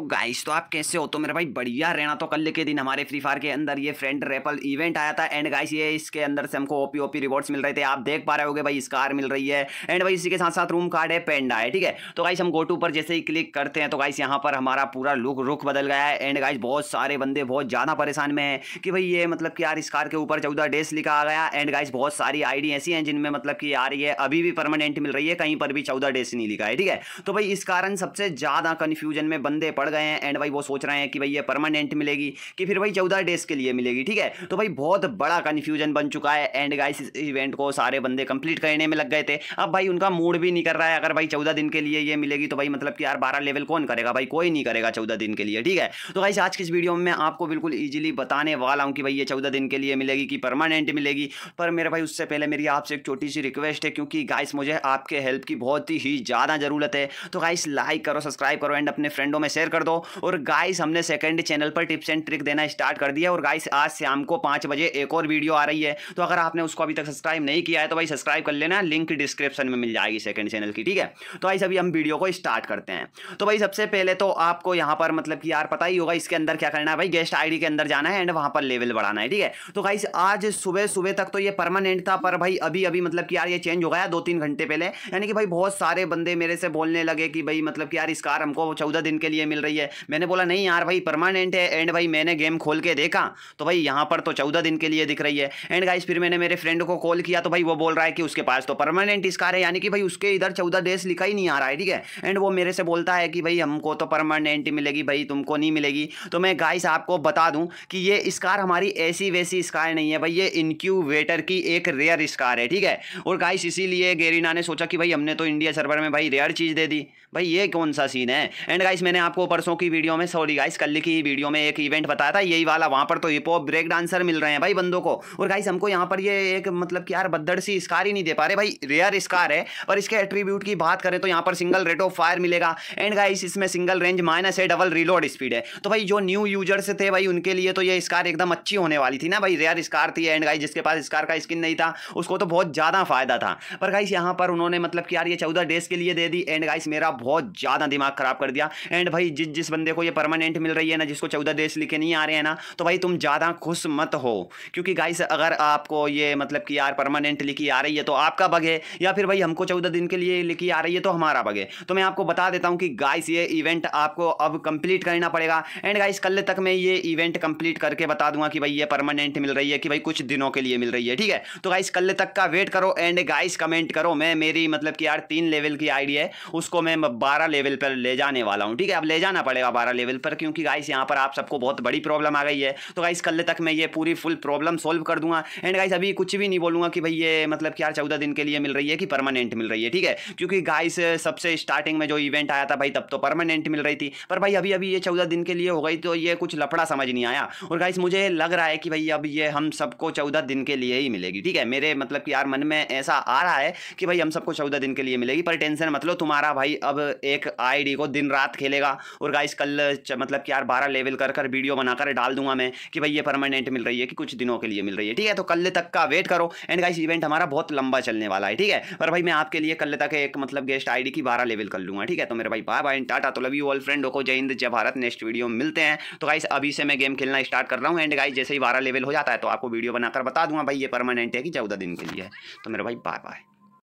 तो गाइस तो आप कैसे हो तो मेरा भाई बढ़िया रहना तो कल के दिन हमारे फ्री फायर के अंदर ये फ्रेंड रेपल इवेंट आया था एंड गाइस ये इसके अंदर से हमको ओपी ओपी रिवॉर्ड्स मिल रहे थे आप देख पा रहे होगे भाई स्कार मिल रही है एंड भाई इसी के साथ साथ रूम कार्ड है पेंडा है ठीक है तो गाइस हम गोटू पर जैसे ही क्लिक करते हैं तो गाइस यहाँ पर हमारा पूरा लुक रुख बदल गया है एंड गाइस बहुत सारे बंदे बहुत ज़्यादा परेशान में है कि भाई ये मतलब कि यार इस कार के ऊपर चौदह डेज लिखा आ गया एंड गाइस बहुत सारी आईडी ऐसी हैं जिनमें मतलब कि रही है अभी भी परमानेंट मिल रही है कहीं पर भी चौदह डेज नहीं लिखा है ठीक है तो भाई इस कारण सबसे ज़्यादा कन्फ्यूजन में बंदे पड़ पड़ गए हैं एंड भाई वो सोच रहे हैं कि भाई ये परमानेंट मिलेगी कि फिर भाई चौदह डेज के लिए मिलेगी ठीक है तो भाई बहुत बड़ा कन्फ्यूजन बन चुका है एंड गाइस इस इवेंट को सारे बंदे कंप्लीट करने में लग गए थे अब भाई उनका मूड भी नहीं कर रहा है अगर भाई चौदह दिन के लिए ये मिलेगी तो भाई मतलब कि यार बारह लेवल कौन करेगा भाई कोई नहीं करेगा चौदह दिन के लिए ठीक है तो गाइस आज की इस वीडियो में मैं आपको बिल्कुल ईजिली बताने वाला हूँ कि भाई ये चौदह दिन के लिए मिलेगी कि परमानेंट मिलेगी पर मेरे भाई उससे पहले मेरी आपसे एक छोटी सी रिक्वेस्ट है क्योंकि गाइस मुझे आपके हेल्प की बहुत ही ज़्यादा ज़रूरत है तो गाइस लाइक करो सब्सक्राइब करो एंड अपने फ्रेंडों में शेयर कर दो और गाइस हमने सेकंड चैनल पर टिप्स एंड ट्रिक देना स्टार्ट कर दिया और गाइस आज शाम को पाँच बजे एक और वीडियो आ रही है तो अगर आपने उसको अभी तक सब्सक्राइब नहीं किया है तो भाई सब्सक्राइब कर लेना लिंक डिस्क्रिप्शन में मिल जाएगी सेकंड चैनल की ठीक है तो भाई अभी हम वीडियो को स्टार्ट करते हैं तो भाई सबसे पहले तो आपको यहाँ पर मतलब कि यार पता ही होगा इसके अंदर क्या करना है भाई गेस्ट आई के अंदर जाना है एंड वहाँ पर लेवल बढ़ाना है ठीक है तो गाइस आज सुबह सुबह तक तो ये परमानेंट था पर भाई अभी अभी मतलब कि यार ये चेंज हो गया दो तीन घंटे पहले यानी कि भाई बहुत सारे बंदे मेरे से बोलने लगे कि भाई मतलब कि यार इस कार हमको चौदह दिन के लिए मिल मिल रही है मैंने बोला नहीं यार भाई परमानेंट है एंड भाई मैंने गेम खोल के देखा तो भाई यहाँ पर तो चौदह दिन के लिए दिख रही है एंड गाइस फिर मैंने मेरे फ्रेंड को कॉल किया तो भाई वो बोल रहा है कि उसके पास तो परमानेंट इसकार है यानी कि भाई उसके इधर चौदह डेज लिखा ही नहीं आ रहा है ठीक है एंड वो मेरे से बोलता है कि भाई हमको तो परमानेंट मिलेगी भाई तुमको नहीं मिलेगी तो मैं गाइस आपको बता दूं कि ये स्कार हमारी ऐसी वैसी स्कार नहीं है भाई ये इनक्यूवेटर की एक रेयर स्कार है ठीक है और गाइस इसीलिए गेरिना ने सोचा कि भाई हमने तो इंडिया सर्वर में भाई रेयर चीज़ दे दी भाई ये कौन सा सीन है एंड गाइस मैंने आपको परसों की वीडियो में सॉरी गाइस कल की वीडियो में एक इवेंट बताया था यही वाला वहाँ पर तो हिप हॉप ब्रेक डांसर मिल रहे हैं भाई बंदों को और गाइस हमको यहाँ पर ये एक मतलब कि यार बद्दड़ सी स्कार ही नहीं दे पा रहे भाई रेयर स्कार है और इसके एट्रीब्यूट की बात करें तो यहाँ पर सिंगल रेट ऑफ फायर मिलेगा एंड गाइस इसमें सिंगल रेंज माइनस है डबल रिलोड स्पीड है तो भाई जो न्यू यूजर्स थे भाई उनके लिए तो ये स्कार एकदम अच्छी होने वाली थी ना भाई रेयर स्कार थी एंड गाइस जिसके पास स्कार का स्किन नहीं था उसको तो बहुत ज़्यादा फायदा था पर गाइस यहाँ पर उन्होंने मतलब कि यार ये चौदह डेज के लिए दे दी एंड गाइस मेरा बहुत ज़्यादा दिमाग खराब कर दिया एंड भाई जिस जिस बंदे को ये परमानेंट मिल रही है ना जिसको चौदह देश लिखे नहीं आ रहे हैं ना तो भाई तुम ज़्यादा खुश मत हो क्योंकि गाइस अगर आपको ये मतलब कि यार परमानेंट लिखी आ रही है तो आपका बग है या फिर भाई हमको चौदह दिन के लिए लिखी आ रही है तो हमारा बग है तो मैं आपको बता देता हूँ कि गाइस ये इवेंट आपको अब कंप्लीट करना पड़ेगा एंड गाइस कल तक मैं ये इवेंट कंप्लीट करके बता दूंगा कि भाई ये परमानेंट मिल रही है कि भाई कुछ दिनों के लिए मिल रही है ठीक है तो गाइस कल तक का वेट करो एंड गाइस कमेंट करो मैं मेरी मतलब कि यार तीन लेवल की आईडी है उसको मैं बारह लेवल पर ले जाने वाला हूँ ठीक है अब ले जाने जाना पड़ेगा बारह लेवल पर क्योंकि गाइस यहाँ पर आप सबको बहुत बड़ी प्रॉब्लम आ गई है तो गाइस कल तक मैं ये पूरी फुल प्रॉब्लम सोल्व कर दूंगा एंड गाइस अभी कुछ भी नहीं बोलूंगा कि भाई ये मतलब कि यार चौदह दिन के लिए मिल रही है कि परमानेंट मिल रही है ठीक है क्योंकि गाइस सबसे स्टार्टिंग में जो इवेंट आया था भाई तब तो परमानेंट मिल रही थी पर भाई अभी अभी ये चौदह दिन के लिए हो गई तो ये कुछ लफड़ा समझ नहीं आया और गाइस मुझे लग रहा है कि भाई अब ये हम सबको चौदह दिन के लिए ही मिलेगी ठीक है मेरे मतलब कि यार मन में ऐसा आ रहा है कि भाई हम सबको चौदह दिन के लिए मिलेगी पर टेंशन मतलब तुम्हारा भाई अब एक आईडी को दिन रात खेलेगा और गाइस कल मतलब कि यार बारह लेवल कर कर वीडियो बनाकर डाल दूंगा मैं कि भाई ये परमानेंट मिल रही है कि कुछ दिनों के लिए मिल रही है ठीक है तो कल तक का वेट करो एंड गाइस इवेंट हमारा बहुत लंबा चलने वाला है ठीक है पर भाई मैं आपके लिए कल तक एक मतलब गेस्ट आई की बारह लेवल कर लूँगा ठीक है तो मेरे भाई बाय बाय टाटा तो लव यू ऑल फ्रेंड हो जय हिंद जय भारत नेक्स्ट वीडियो मिलते हैं तो गाइस अभी से मैं गेम खेलना स्टार्ट कर रहा हूँ एंड गाइस जैसे ही बारह लेवल हो जाता है तो आपको वीडियो बनाकर बता दूंगा भाई ये परमानेंट है कि चौदह दिन के लिए है तो मेरे भाई बाय बाय